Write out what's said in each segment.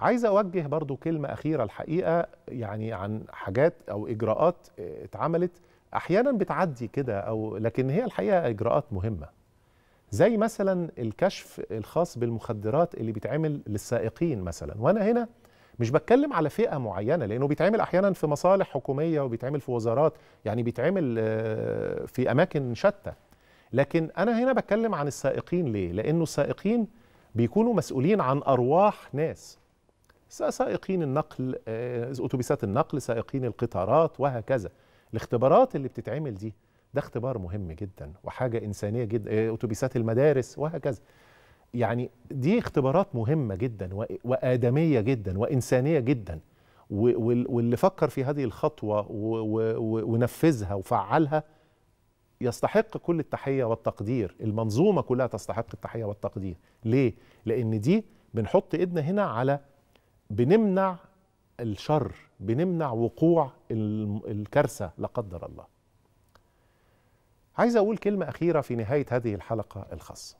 عايز اوجه برضو كلمه اخيره الحقيقه يعني عن حاجات او اجراءات آه، اتعملت احيانا بتعدي كده او لكن هي الحقيقه اجراءات مهمه زي مثلا الكشف الخاص بالمخدرات اللي بيتعمل للسائقين مثلا وانا هنا مش بتكلم على فئه معينه لانه بيتعمل احيانا في مصالح حكوميه وبيتعمل في وزارات يعني بيتعمل آه، في اماكن شتى لكن انا هنا بتكلم عن السائقين ليه لانه السائقين بيكونوا مسؤولين عن ارواح ناس سائقين النقل آه، اتوبيسات النقل سائقين القطارات وهكذا الاختبارات اللي بتتعمل دي ده اختبار مهم جدا وحاجه انسانيه جدا آه، اتوبيسات المدارس وهكذا يعني دي اختبارات مهمه جدا وادميه جدا وانسانيه جدا واللي فكر في هذه الخطوه ونفذها وفعلها يستحق كل التحيه والتقدير المنظومه كلها تستحق التحيه والتقدير ليه لان دي بنحط ايدنا هنا على بنمنع الشر بنمنع وقوع الكارثه لا قدر الله عايز اقول كلمه اخيره في نهايه هذه الحلقه الخاصه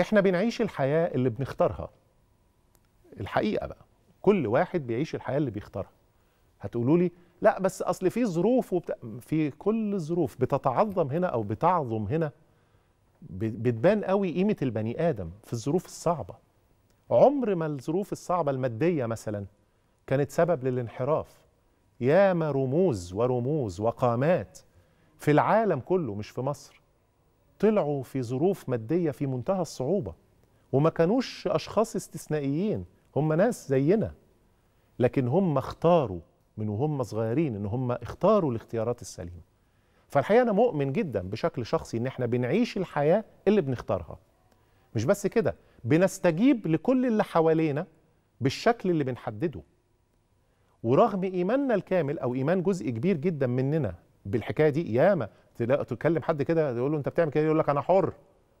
احنا بنعيش الحياه اللي بنختارها الحقيقه بقى كل واحد بيعيش الحياه اللي بيختارها هتقولوا لي لا بس اصل في ظروف وبت... في كل الظروف بتتعظم هنا او بتعظم هنا بتبان قوي قيمه البني ادم في الظروف الصعبه عمر ما الظروف الصعبة المادية مثلا كانت سبب للانحراف ياما رموز ورموز وقامات في العالم كله مش في مصر طلعوا في ظروف مادية في منتهى الصعوبة وما كانوش أشخاص استثنائيين هم ناس زينا لكن هم اختاروا من وهم صغيرين ان هم اختاروا الاختيارات السليمه فالحقيقه انا مؤمن جدا بشكل شخصي ان احنا بنعيش الحياه اللي بنختارها مش بس كده بنستجيب لكل اللي حوالينا بالشكل اللي بنحدده ورغم ايماننا الكامل او ايمان جزء كبير جدا مننا بالحكايه دي ياما تكلم حد كده يقول له انت بتعمل كده يقول لك انا حر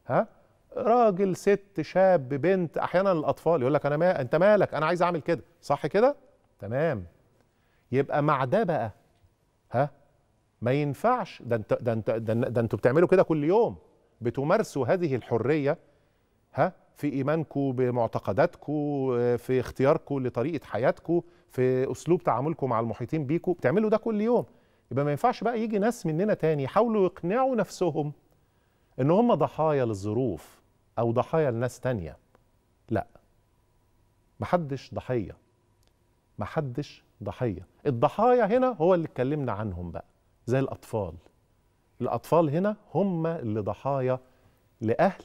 ها راجل ست شاب بنت احيانا الاطفال يقول لك انا ما انت مالك انا عايز اعمل كده صح كده تمام يبقى مع ده بقى ها ما ينفعش ده انت ده انت ده انتوا بتعملوا كده كل يوم بتمارسوا هذه الحريه ها في ايمانكم بمعتقداتكم في اختياركم لطريقه حياتكم في اسلوب تعاملكم مع المحيطين بيكم بتعملوا ده كل يوم يبقى ما ينفعش بقى يجي ناس مننا تاني يحاولوا يقنعوا نفسهم ان هم ضحايا للظروف او ضحايا لناس تانية لا محدش ضحيه محدش ضحيه الضحايا هنا هو اللي اتكلمنا عنهم بقى زي الاطفال الاطفال هنا هم اللي ضحايا لاهل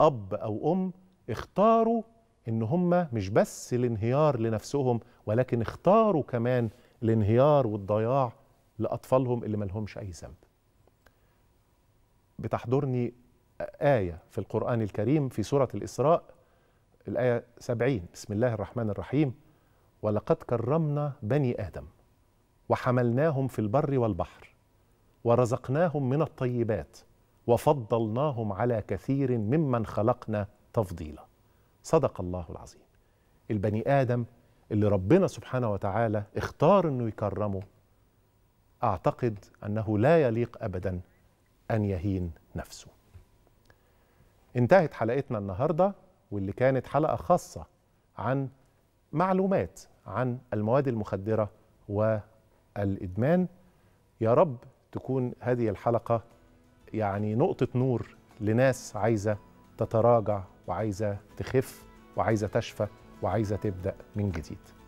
اب او ام اختاروا ان هم مش بس الانهيار لنفسهم ولكن اختاروا كمان الانهيار والضياع لاطفالهم اللي ملهمش اي ذنب بتحضرني آية في القرآن الكريم في سورة الإسراء الآية 70 بسم الله الرحمن الرحيم ولقد كرمنا بني آدم وحملناهم في البر والبحر ورزقناهم من الطيبات وفضلناهم على كثير ممن خلقنا تفضيلا صدق الله العظيم البني آدم اللي ربنا سبحانه وتعالى اختار انه يكرمه اعتقد انه لا يليق ابدا ان يهين نفسه انتهت حلقتنا النهارده واللي كانت حلقه خاصه عن معلومات عن المواد المخدره والادمان يا رب تكون هذه الحلقه يعني نقطة نور لناس عايزة تتراجع وعايزة تخف وعايزة تشفى وعايزة تبدأ من جديد